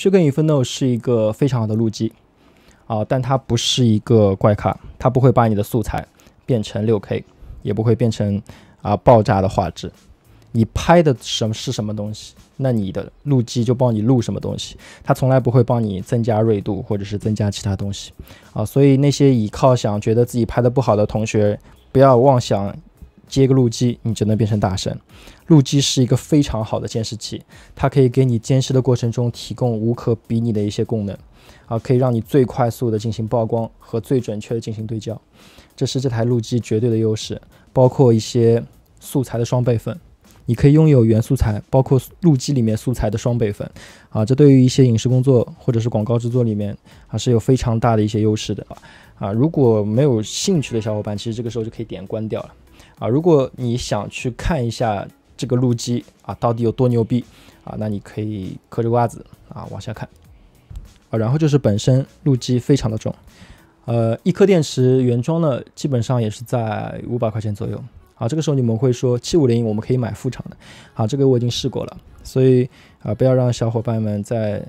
i f 跟与分 o 是一个非常好的路机啊，但它不是一个怪卡，它不会把你的素材变成六 K，也不会变成啊爆炸的画质。你拍的什么是什么东西，那你的路机就帮你录什么东西，它从来不会帮你增加锐度或者是增加其他东西啊。所以那些倚靠想觉得自己拍的不好的同学，不要妄想。接个录机，你就能变成大神。录机是一个非常好的监视器，它可以给你监视的过程中提供无可比拟的一些功能，啊，可以让你最快速的进行曝光和最准确的进行对焦，这是这台录机绝对的优势。包括一些素材的双备份，你可以拥有原素材，包括录机里面素材的双备份，啊，这对于一些影视工作或者是广告制作里面啊是有非常大的一些优势的啊，如果没有兴趣的小伙伴，其实这个时候就可以点关掉了。啊，如果你想去看一下这个路基啊，到底有多牛逼啊，那你可以嗑着瓜子啊往下看啊。然后就是本身路基非常的重，呃，一颗电池原装呢，基本上也是在五百块钱左右啊。这个时候你们会说七五零我们可以买副厂的啊，这个我已经试过了，所以啊，不要让小伙伴们再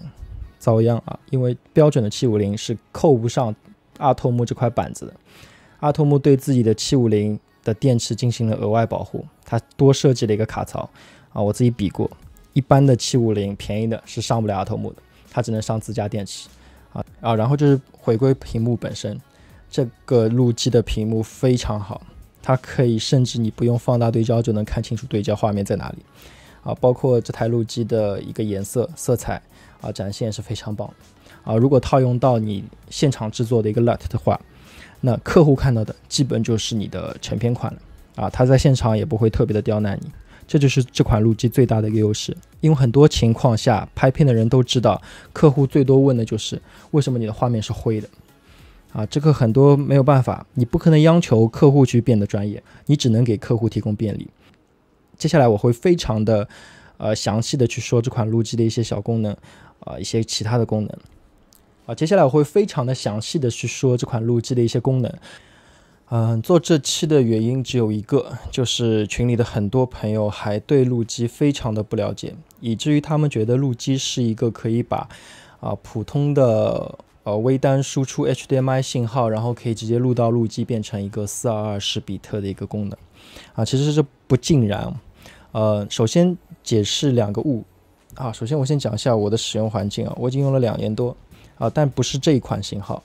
遭殃啊，因为标准的七五零是扣不上阿托木这块板子的，阿托木对自己的七五零。的电池进行了额外保护，它多设计了一个卡槽啊。我自己比过，一般的七五零便宜的是上不了阿童木的，它只能上自家电池啊啊。然后就是回归屏幕本身，这个录机的屏幕非常好，它可以甚至你不用放大对焦就能看清楚对焦画面在哪里啊。包括这台录机的一个颜色、色彩啊，展现是非常棒的啊。如果套用到你现场制作的一个 lut 的话。那客户看到的基本就是你的成片款了啊，他在现场也不会特别的刁难你，这就是这款录机最大的一个优势。因为很多情况下拍片的人都知道，客户最多问的就是为什么你的画面是灰的啊，这个很多没有办法，你不可能央求客户去变得专业，你只能给客户提供便利。接下来我会非常的呃详细的去说这款录机的一些小功能，啊一些其他的功能。接下来我会非常的详细的去说这款录机的一些功能。嗯，做这期的原因只有一个，就是群里的很多朋友还对录机非常的不了解，以至于他们觉得录机是一个可以把啊普通的呃微单输出 HDMI 信号，然后可以直接录到录机变成一个四二二十比特的一个功能。啊，其实这不尽然。呃，首先解释两个误。啊，首先我先讲一下我的使用环境啊，我已经用了两年多。啊，但不是这一款型号。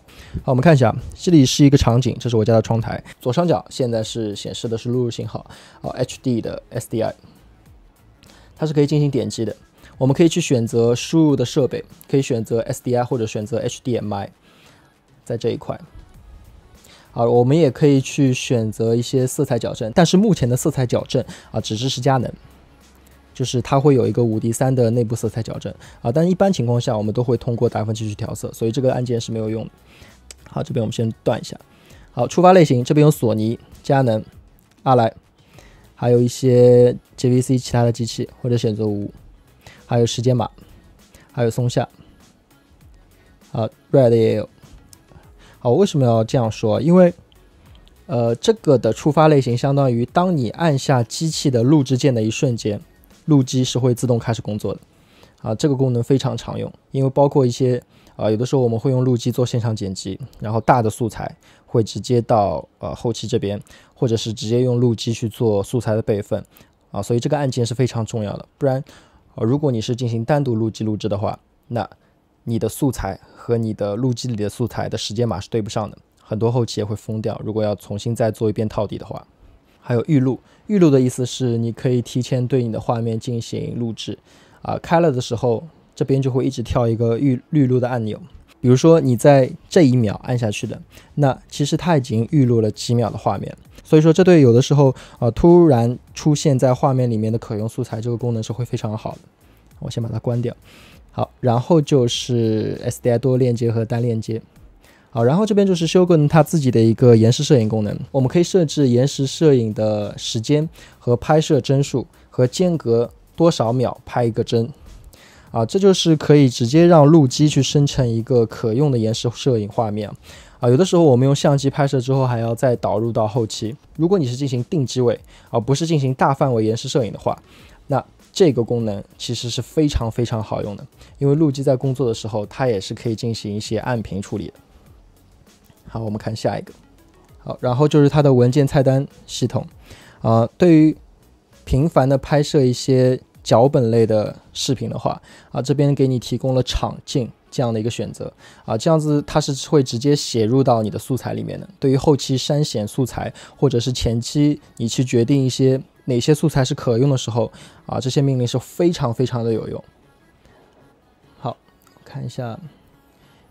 好，我们看一下，这里是一个场景，这是我家的窗台，左上角现在是显示的是录入信号，啊，H D 的 S D I，它是可以进行点击的，我们可以去选择输入的设备，可以选择 S D I 或者选择 H D M I，在这一块，啊，我们也可以去选择一些色彩矫正，但是目前的色彩矫正啊，只支持佳能。就是它会有一个五 D 三的内部色彩矫正啊，但一般情况下我们都会通过达芬奇去调色，所以这个按键是没有用的。好，这边我们先断一下。好，触发类型这边有索尼、佳能、阿莱，还有一些 JVC 其他的机器或者选择五，还有时间码，还有松下。好，Red 也有。好，为什么要这样说？因为呃，这个的触发类型相当于当你按下机器的录制键的一瞬间。录机是会自动开始工作的，啊，这个功能非常常用，因为包括一些，啊，有的时候我们会用录机做现场剪辑，然后大的素材会直接到呃后期这边，或者是直接用录机去做素材的备份，啊，所以这个按键是非常重要的，不然，啊，如果你是进行单独录机录制的话，那你的素材和你的录机里的素材的时间码是对不上的，很多后期也会疯掉，如果要重新再做一遍套底的话。还有预录，预录的意思是你可以提前对你的画面进行录制，啊，开了的时候，这边就会一直跳一个预预录的按钮。比如说你在这一秒按下去的，那其实它已经预录了几秒的画面。所以说这对有的时候，呃，突然出现在画面里面的可用素材，这个功能是会非常好的。我先把它关掉。好，然后就是 SDI 多链接和单链接。好，然后这边就是修哥他自己的一个延时摄影功能，我们可以设置延时摄影的时间和拍摄帧数和间隔多少秒拍一个帧，啊，这就是可以直接让路机去生成一个可用的延时摄影画面，啊，有的时候我们用相机拍摄之后还要再导入到后期，如果你是进行定机位而不是进行大范围延时摄影的话，那这个功能其实是非常非常好用的，因为路机在工作的时候它也是可以进行一些暗屏处理的。好，我们看下一个。好，然后就是它的文件菜单系统，啊，对于频繁的拍摄一些脚本类的视频的话，啊，这边给你提供了场镜这样的一个选择，啊，这样子它是会直接写入到你的素材里面的。对于后期删减素材，或者是前期你去决定一些哪些素材是可用的时候，啊，这些命令是非常非常的有用。好，看一下。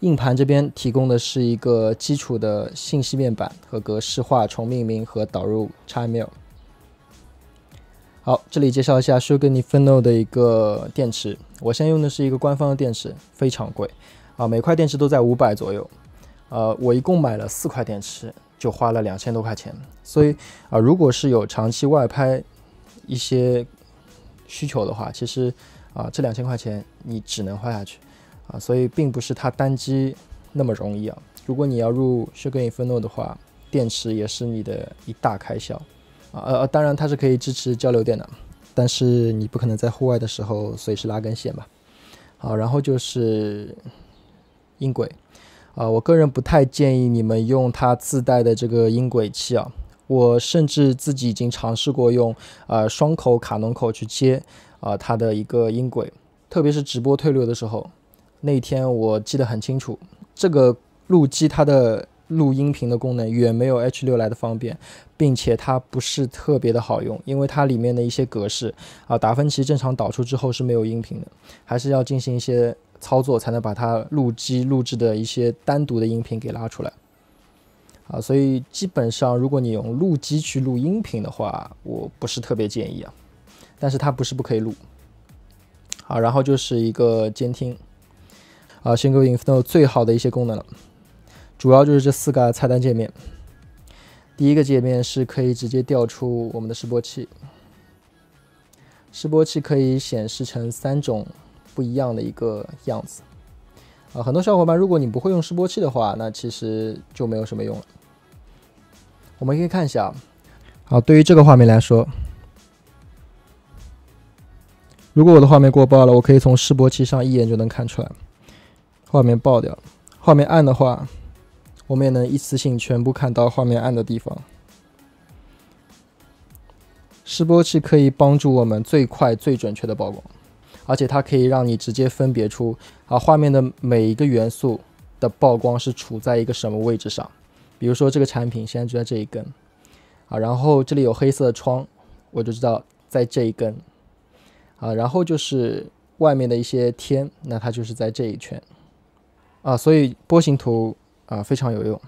硬盘这边提供的是一个基础的信息面板和格式化、重命名和导入、x m l 好，这里介绍一下 s h o g r n Nano 的一个电池。我现在用的是一个官方的电池，非常贵啊，每块电池都在五百左右。呃，我一共买了四块电池，就花了两千多块钱。所以啊，如果是有长期外拍一些需求的话，其实啊，这两千块钱你只能花下去。啊，所以并不是它单机那么容易啊。如果你要入 s h a r i n r n o 的话，电池也是你的一大开销啊。呃，当然它是可以支持交流电的，但是你不可能在户外的时候随时拉根线吧？好，然后就是音轨啊，我个人不太建议你们用它自带的这个音轨器啊。我甚至自己已经尝试过用呃双口卡农口去接啊它的一个音轨，特别是直播推流的时候。那天我记得很清楚，这个录机它的录音频的功能远没有 H 六来的方便，并且它不是特别的好用，因为它里面的一些格式啊，达芬奇正常导出之后是没有音频的，还是要进行一些操作才能把它录机录制的一些单独的音频给拉出来。啊，所以基本上如果你用录机去录音频的话，我不是特别建议啊，但是它不是不可以录。好，然后就是一个监听。啊，先给我引出最好的一些功能了，主要就是这四个菜单界面。第一个界面是可以直接调出我们的示波器，示波器可以显示成三种不一样的一个样子。啊，很多小伙伴，如果你不会用示波器的话，那其实就没有什么用了。我们可以看一下啊，好，对于这个画面来说，如果我的画面过曝了，我可以从示波器上一眼就能看出来。画面爆掉画面暗的话，我们也能一次性全部看到画面暗的地方。示波器可以帮助我们最快最准确的曝光，而且它可以让你直接分别出啊画面的每一个元素的曝光是处在一个什么位置上。比如说这个产品现在就在这一根啊，然后这里有黑色的窗，我就知道在这一根啊，然后就是外面的一些天，那它就是在这一圈。啊，所以波形图啊非常有用，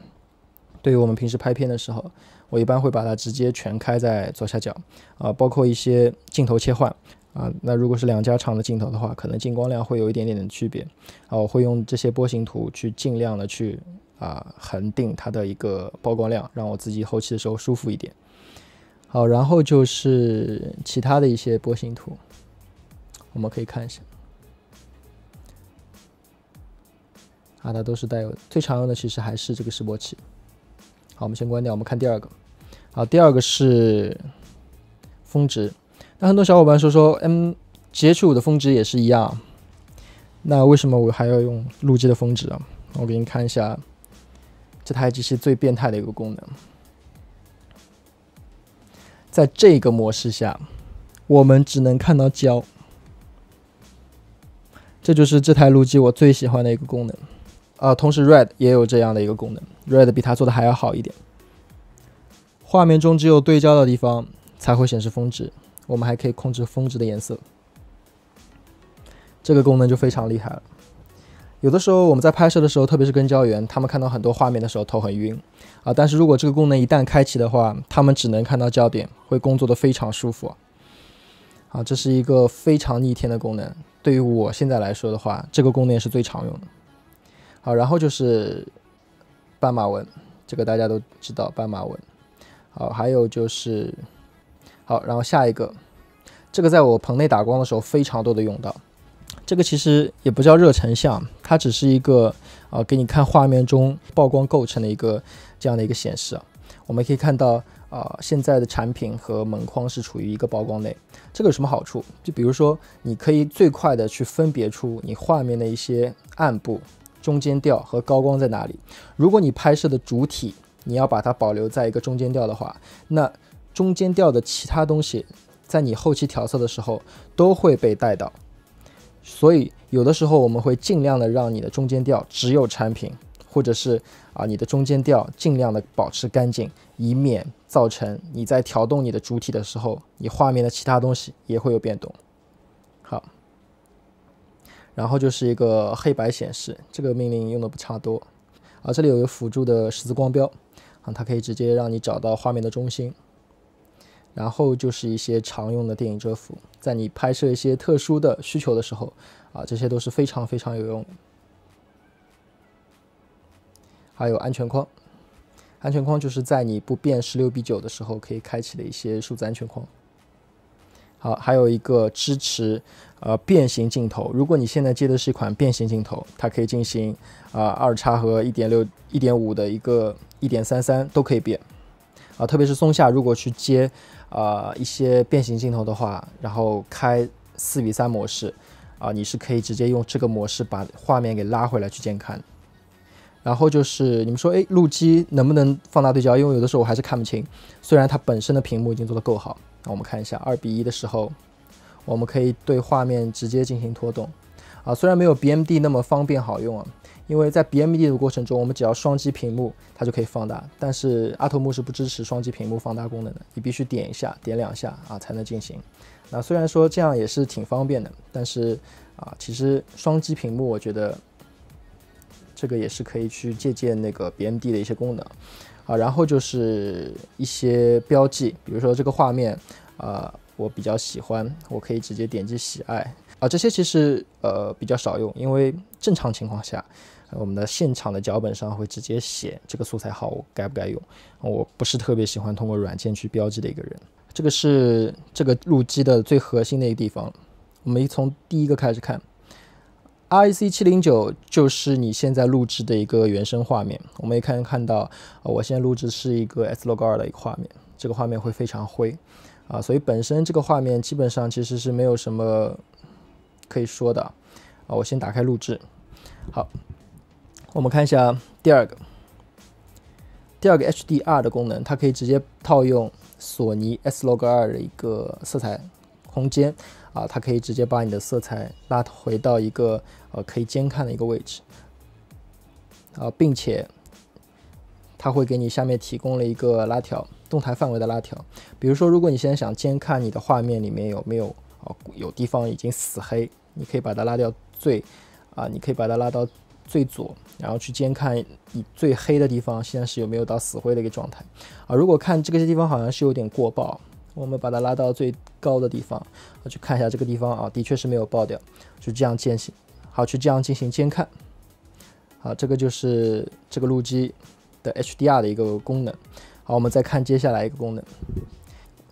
对于我们平时拍片的时候，我一般会把它直接全开在左下角啊，包括一些镜头切换啊，那如果是两家长的镜头的话，可能进光量会有一点点的区别啊，我会用这些波形图去尽量的去啊恒定它的一个曝光量，让我自己后期的时候舒服一点。好，然后就是其他的一些波形图，我们可以看一下。它都是带有最常用的，其实还是这个示波器。好，我们先关掉。我们看第二个。好，第二个是峰值。那很多小伙伴说说 M G H 五的峰值也是一样。那为什么我还要用路基的峰值啊？我给你看一下这台机器最变态的一个功能。在这个模式下，我们只能看到焦。这就是这台路基我最喜欢的一个功能。啊，同时 Red 也有这样的一个功能，Red 比它做的还要好一点。画面中只有对焦的地方才会显示峰值，我们还可以控制峰值的颜色，这个功能就非常厉害了。有的时候我们在拍摄的时候，特别是跟焦员，他们看到很多画面的时候头很晕啊，但是如果这个功能一旦开启的话，他们只能看到焦点，会工作的非常舒服啊。这是一个非常逆天的功能，对于我现在来说的话，这个功能是最常用的。好，然后就是斑马纹，这个大家都知道。斑马纹，好，还有就是，好，然后下一个，这个在我棚内打光的时候非常多的用到。这个其实也不叫热成像，它只是一个啊，给你看画面中曝光构成的一个这样的一个显示啊。我们可以看到啊，现在的产品和门框是处于一个曝光内。这个有什么好处？就比如说，你可以最快的去分别出你画面的一些暗部。中间调和高光在哪里？如果你拍摄的主体，你要把它保留在一个中间调的话，那中间调的其他东西，在你后期调色的时候都会被带到。所以有的时候我们会尽量的让你的中间调只有产品，或者是啊你的中间调尽量的保持干净，以免造成你在调动你的主体的时候，你画面的其他东西也会有变动。然后就是一个黑白显示，这个命令用的不差多。啊，这里有个辅助的十字光标，啊，它可以直接让你找到画面的中心。然后就是一些常用的电影遮幅，在你拍摄一些特殊的需求的时候，啊，这些都是非常非常有用。还有安全框，安全框就是在你不变十六比九的时候，可以开启的一些数字安全框。好，还有一个支持，呃，变形镜头。如果你现在接的是一款变形镜头，它可以进行啊二叉和一点六、一点五的一个一点三三都可以变，啊，特别是松下，如果去接啊一些变形镜头的话，然后开四比三模式，啊，你是可以直接用这个模式把画面给拉回来去监看。然后就是你们说，哎，路基能不能放大对焦？因为有的时候我还是看不清，虽然它本身的屏幕已经做得够好。那我们看一下二比一的时候，我们可以对画面直接进行拖动啊。虽然没有 BMD 那么方便好用啊，因为在 BMD 的过程中，我们只要双击屏幕，它就可以放大。但是阿童木是不支持双击屏幕放大功能的，你必须点一下、点两下啊才能进行。那虽然说这样也是挺方便的，但是啊，其实双击屏幕，我觉得。这个也是可以去借鉴那个 B M D 的一些功能啊，然后就是一些标记，比如说这个画面啊，我比较喜欢，我可以直接点击喜爱啊，这些其实呃比较少用，因为正常情况下，我们的现场的脚本上会直接写这个素材号我该不该用，我不是特别喜欢通过软件去标记的一个人。这个是这个录机的最核心的一个地方，我们从第一个开始看。R E C 七零九就是你现在录制的一个原生画面，我们也可以看到，我现在录制是一个 S Log 二的一个画面，这个画面会非常灰，啊，所以本身这个画面基本上其实是没有什么可以说的，啊，我先打开录制，好，我们看一下第二个，第二个 HDR 的功能，它可以直接套用索尼 S Log 二的一个色彩。空间啊，它可以直接把你的色彩拉回到一个呃可以监看的一个位置啊，并且它会给你下面提供了一个拉条，动态范围的拉条。比如说，如果你现在想监看你的画面里面有没有啊有地方已经死黑，你可以把它拉到最啊，你可以把它拉到最左，然后去监看你最黑的地方现在是有没有到死灰的一个状态啊。如果看这个地方好像是有点过曝。我们把它拉到最高的地方，好去看一下这个地方啊，的确是没有爆掉，就这样进行，好去这样进行监看，好，这个就是这个路基的 HDR 的一个功能。好，我们再看接下来一个功能，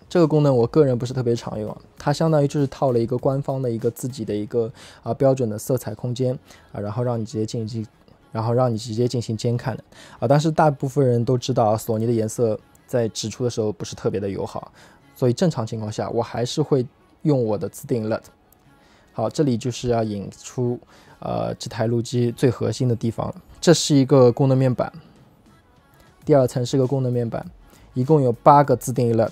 这个功能我个人不是特别常用，它相当于就是套了一个官方的一个自己的一个啊标准的色彩空间啊，然后让你直接进进，然后让你直接进行监看的啊。但是大部分人都知道，索尼的颜色在指出的时候不是特别的友好。所以正常情况下，我还是会用我的自定义 let。好，这里就是要引出，呃，这台录机最核心的地方，这是一个功能面板，第二层是个功能面板，一共有八个自定义 let。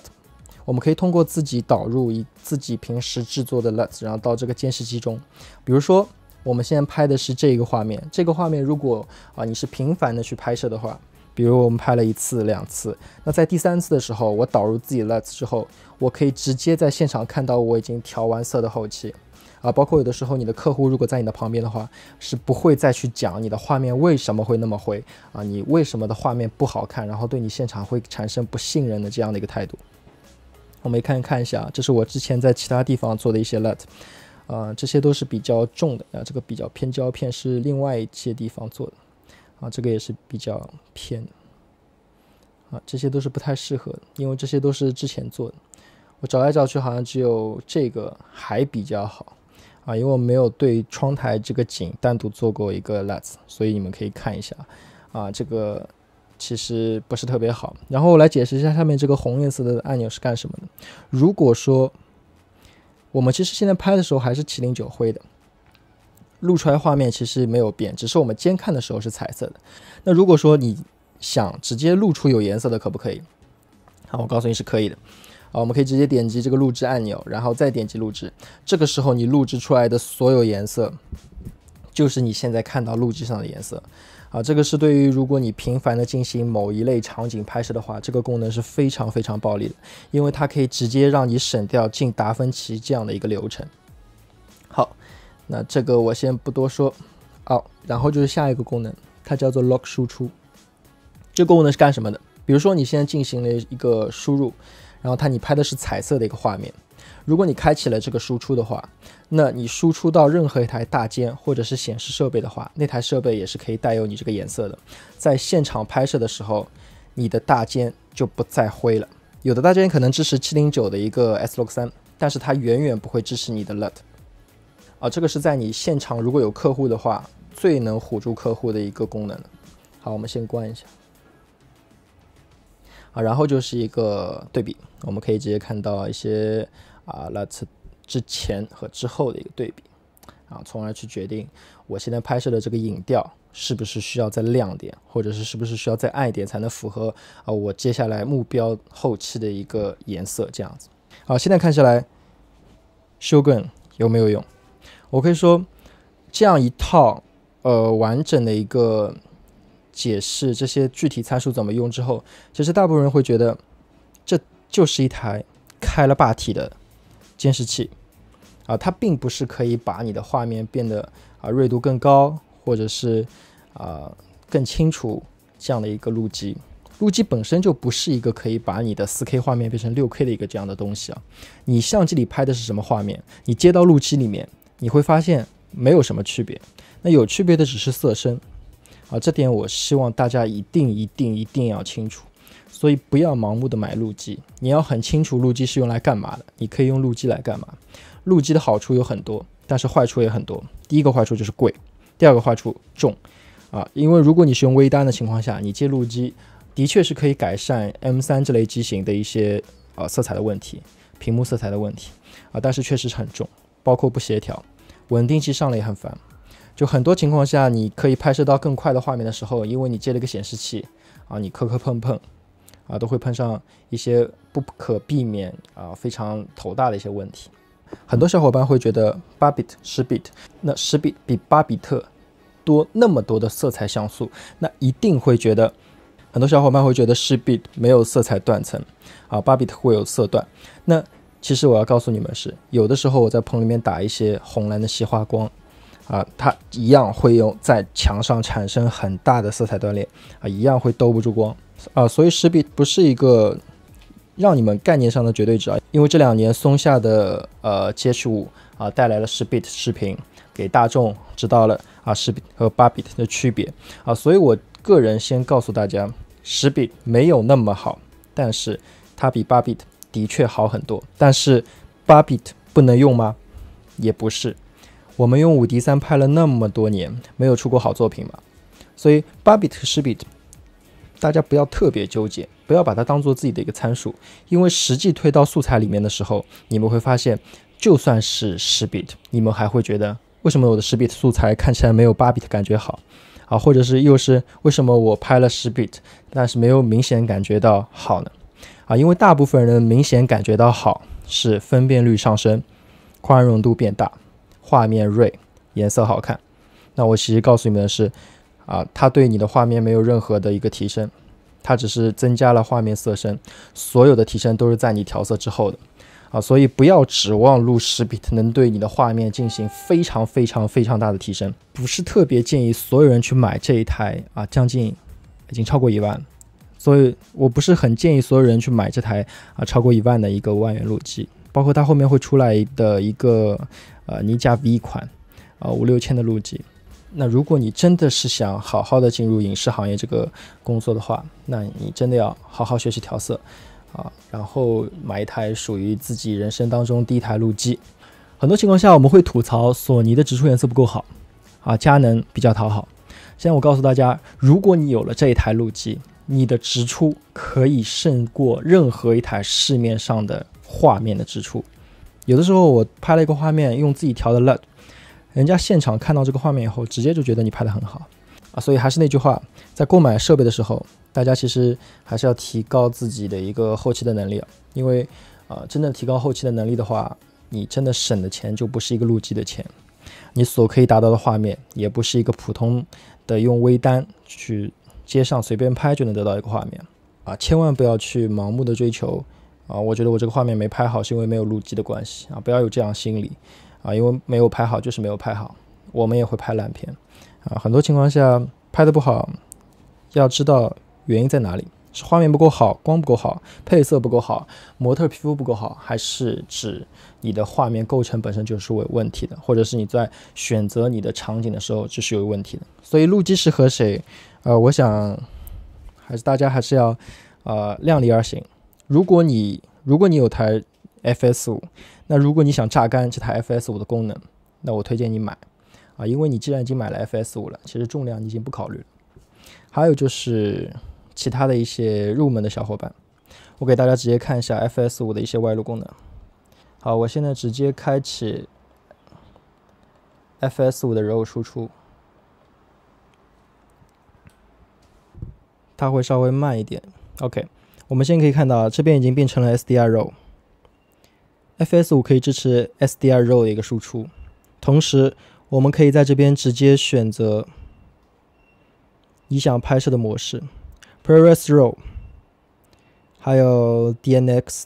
我们可以通过自己导入一自己平时制作的 let，然后到这个监视器中。比如说，我们现在拍的是这个画面，这个画面如果啊你是频繁的去拍摄的话。比如我们拍了一次、两次，那在第三次的时候，我导入自己 LUT 之后，我可以直接在现场看到我已经调完色的后期，啊，包括有的时候你的客户如果在你的旁边的话，是不会再去讲你的画面为什么会那么灰啊，你为什么的画面不好看，然后对你现场会产生不信任的这样的一个态度。我们看看一下，这是我之前在其他地方做的一些 LUT，啊，这些都是比较重的，啊，这个比较偏胶片是另外一些地方做的。啊，这个也是比较偏啊，这些都是不太适合的，因为这些都是之前做的，我找来找去好像只有这个还比较好，啊，因为我没有对窗台这个景单独做过一个 l h t s 所以你们可以看一下，啊，这个其实不是特别好。然后我来解释一下下面这个红颜色的按钮是干什么的，如果说我们其实现在拍的时候还是麒麟九灰的。录出来画面其实没有变，只是我们监看的时候是彩色的。那如果说你想直接录出有颜色的，可不可以？好，我告诉你是可以的。啊，我们可以直接点击这个录制按钮，然后再点击录制。这个时候你录制出来的所有颜色，就是你现在看到录制上的颜色。啊，这个是对于如果你频繁的进行某一类场景拍摄的话，这个功能是非常非常暴力的，因为它可以直接让你省掉进达芬奇这样的一个流程。好。那这个我先不多说，哦，然后就是下一个功能，它叫做 log 输出。这个功能是干什么的？比如说你现在进行了一个输入，然后它你拍的是彩色的一个画面，如果你开启了这个输出的话，那你输出到任何一台大监或者是显示设备的话，那台设备也是可以带有你这个颜色的。在现场拍摄的时候，你的大监就不再灰了。有的大监可能支持七零九的一个 s log 三，但是它远远不会支持你的 lut。啊，这个是在你现场如果有客户的话，最能唬住客户的一个功能。好，我们先关一下。啊，然后就是一个对比，我们可以直接看到一些啊，那次之前和之后的一个对比，啊，从而去决定我现在拍摄的这个影调是不是需要再亮点，或者是是不是需要再暗一点，才能符合啊我接下来目标后期的一个颜色这样子。好，现在看下来，修更有没有用？我可以说，这样一套，呃，完整的一个解释这些具体参数怎么用之后，其实大部分人会觉得，这就是一台开了霸体的监视器，啊，它并不是可以把你的画面变得啊锐度更高，或者是啊更清楚这样的一个路基。路基本身就不是一个可以把你的四 K 画面变成六 K 的一个这样的东西啊。你相机里拍的是什么画面，你接到路基里面。你会发现没有什么区别，那有区别的只是色深，啊，这点我希望大家一定一定一定要清楚，所以不要盲目的买录机，你要很清楚录机是用来干嘛的，你可以用录机来干嘛？录机的好处有很多，但是坏处也很多。第一个坏处就是贵，第二个坏处重，啊，因为如果你是用微单的情况下，你借录机的确是可以改善 M 三这类机型的一些呃色彩的问题，屏幕色彩的问题，啊，但是确实是很重，包括不协调。稳定器上了也很烦，就很多情况下，你可以拍摄到更快的画面的时候，因为你接了个显示器啊，你磕磕碰碰啊，都会碰上一些不可避免啊非常头大的一些问题。很多小伙伴会觉得八比特十比特，那十比比八比特多那么多的色彩像素，那一定会觉得，很多小伙伴会觉得十比 t 没有色彩断层啊，八比特会有色断。那其实我要告诉你们是有的时候我在棚里面打一些红蓝的细花光，啊，它一样会有在墙上产生很大的色彩断裂，啊，一样会兜不住光，啊，所以十 b 不是一个让你们概念上的绝对值，啊，因为这两年松下的呃 H 五啊带来了十 bit 视频，给大众知道了啊十 bit 和八 bit 的区别，啊，所以我个人先告诉大家十 bit 没有那么好，但是它比八 bit。的确好很多，但是 bit 不能用吗？也不是，我们用五 D 三拍了那么多年，没有出过好作品吗？所以 b 比特十 bit，大家不要特别纠结，不要把它当做自己的一个参数，因为实际推到素材里面的时候，你们会发现，就算是十 bit，你们还会觉得为什么我的十 bit 素材看起来没有 b 比 t 感觉好啊？或者是又是为什么我拍了十 bit，但是没有明显感觉到好呢？啊，因为大部分人明显感觉到好是分辨率上升，宽容度变大，画面锐，颜色好看。那我其实告诉你们的是，啊，它对你的画面没有任何的一个提升，它只是增加了画面色深，所有的提升都是在你调色之后的。啊，所以不要指望录十频能对你的画面进行非常非常非常大的提升，不是特别建议所有人去买这一台啊，将近已经超过一万。所以我不是很建议所有人去买这台啊超过一万的一个万元路机，包括它后面会出来的一个呃尼加 V 款，啊五六千的路机。那如果你真的是想好好的进入影视行业这个工作的话，那你真的要好好学习调色，啊然后买一台属于自己人生当中第一台路机。很多情况下我们会吐槽索尼的直出颜色不够好，啊佳能比较讨好。现在我告诉大家，如果你有了这一台路机，你的支出可以胜过任何一台市面上的画面的支出。有的时候我拍了一个画面，用自己调的 lut，人家现场看到这个画面以后，直接就觉得你拍的很好啊。所以还是那句话，在购买设备的时候，大家其实还是要提高自己的一个后期的能力，因为啊，真正提高后期的能力的话，你真的省的钱就不是一个录机的钱，你所可以达到的画面也不是一个普通的用微单去。街上随便拍就能得到一个画面啊！千万不要去盲目的追求啊！我觉得我这个画面没拍好，是因为没有路机的关系啊！不要有这样心理啊！因为没有拍好就是没有拍好，我们也会拍烂片啊！很多情况下拍的不好，要知道原因在哪里：是画面不够好、光不够好、配色不够好、模特皮肤不够好，还是指你的画面构成本身就是有问题的，或者是你在选择你的场景的时候就是有问题的？所以路机是和谁？呃，我想还是大家还是要呃量力而行。如果你如果你有台 FS 五，那如果你想榨干这台 FS 五的功能，那我推荐你买啊，因为你既然已经买了 FS 五了，其实重量你已经不考虑了。还有就是其他的一些入门的小伙伴，我给大家直接看一下 FS 五的一些外露功能。好，我现在直接开启 FS 五的 RAW 输出。它会稍微慢一点。OK，我们现在可以看到，这边已经变成了 SDR RAW，FS 五可以支持 SDR RAW 的一个输出。同时，我们可以在这边直接选择你想拍摄的模式，ProRes RAW，还有 DNX，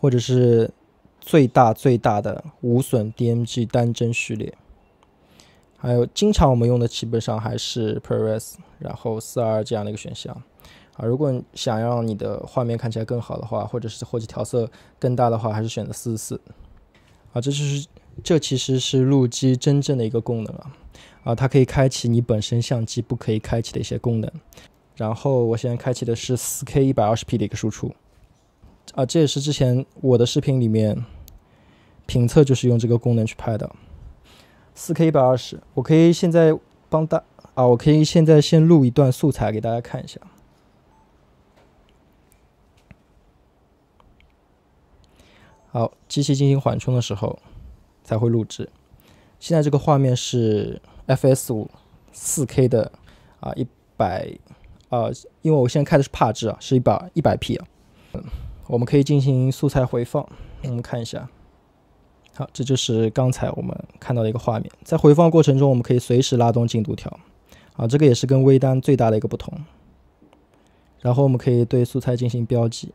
或者是最大最大的无损 DMG 单帧序列。还有经常我们用的基本上还是 ProRes，然后4 2这样的一个选项啊，如果你想让你的画面看起来更好的话，或者是后期调色更大的话，还是选择4 4啊，这就是这其实是录机真正的一个功能啊啊，它可以开启你本身相机不可以开启的一些功能。然后我现在开启的是 4K 120P 的一个输出啊，这也是之前我的视频里面评测就是用这个功能去拍的。四 K 一百二十，我可以现在帮大啊，我可以现在先录一段素材给大家看一下。好，机器进行缓冲的时候才会录制。现在这个画面是 FS 五四 K 的啊，一百啊，因为我现在开的是帕制啊，是一百一百 P 啊。嗯，我们可以进行素材回放，我们看一下。好，这就是刚才我们看到的一个画面。在回放过程中，我们可以随时拉动进度条。啊，这个也是跟微单最大的一个不同。然后我们可以对素材进行标记，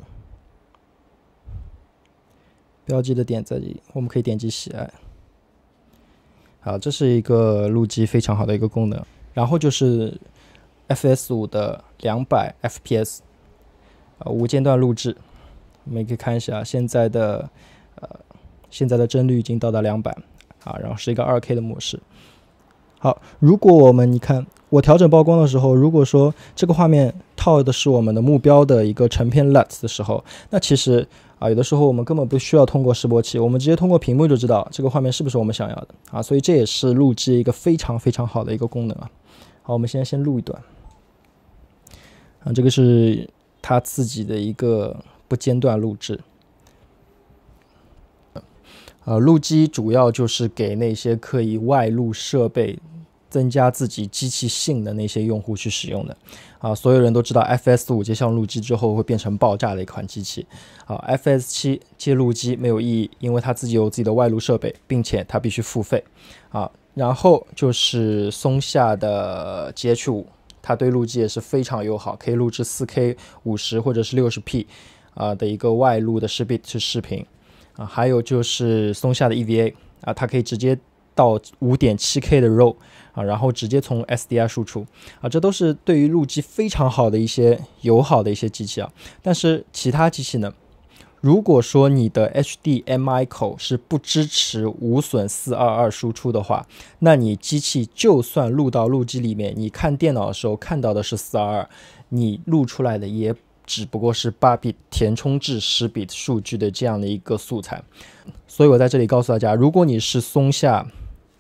标记的点这里，我们可以点击喜爱。啊，这是一个录机非常好的一个功能。然后就是 FS5 的200 FPS，啊，无间断录制。我们可以看一下现在的，呃。现在的帧率已经到达两百啊，然后是一个二 K 的模式。好，如果我们你看我调整曝光的时候，如果说这个画面套的是我们的目标的一个成片 LUT 的时候，那其实啊有的时候我们根本不需要通过示波器，我们直接通过屏幕就知道这个画面是不是我们想要的啊。所以这也是录制一个非常非常好的一个功能啊。好，我们现在先录一段啊，这个是他自己的一个不间断录制。呃，录机主要就是给那些可以外录设备，增加自己机器性的那些用户去使用的。啊，所有人都知道，FS 五接上录机之后会变成爆炸的一款机器。啊，FS 七接录机没有意义，因为它自己有自己的外录设备，并且它必须付费。啊，然后就是松下的 GH 五，它对录机也是非常友好，可以录制 4K 五十或者是六十 P，啊的一个外录的视频是视频。啊，还有就是松下的 EVA 啊，它可以直接到 5.7K 的 r 肉啊，然后直接从 SDI 输出啊，这都是对于录机非常好的一些友好的一些机器啊。但是其他机器呢，如果说你的 HDMI 口是不支持无损422输出的话，那你机器就算录到录机里面，你看电脑的时候看到的是422，你录出来的也。只不过是八 bit 填充至十 bit 数据的这样的一个素材，所以我在这里告诉大家，如果你是松下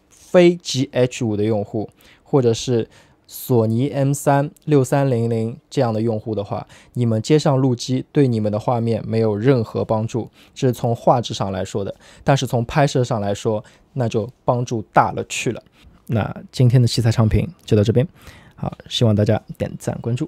非 GH 五的用户，或者是索尼 M 三六三零零这样的用户的话，你们接上录机对你们的画面没有任何帮助，这是从画质上来说的。但是从拍摄上来说，那就帮助大了去了。那今天的器材长评就到这边，好，希望大家点赞关注。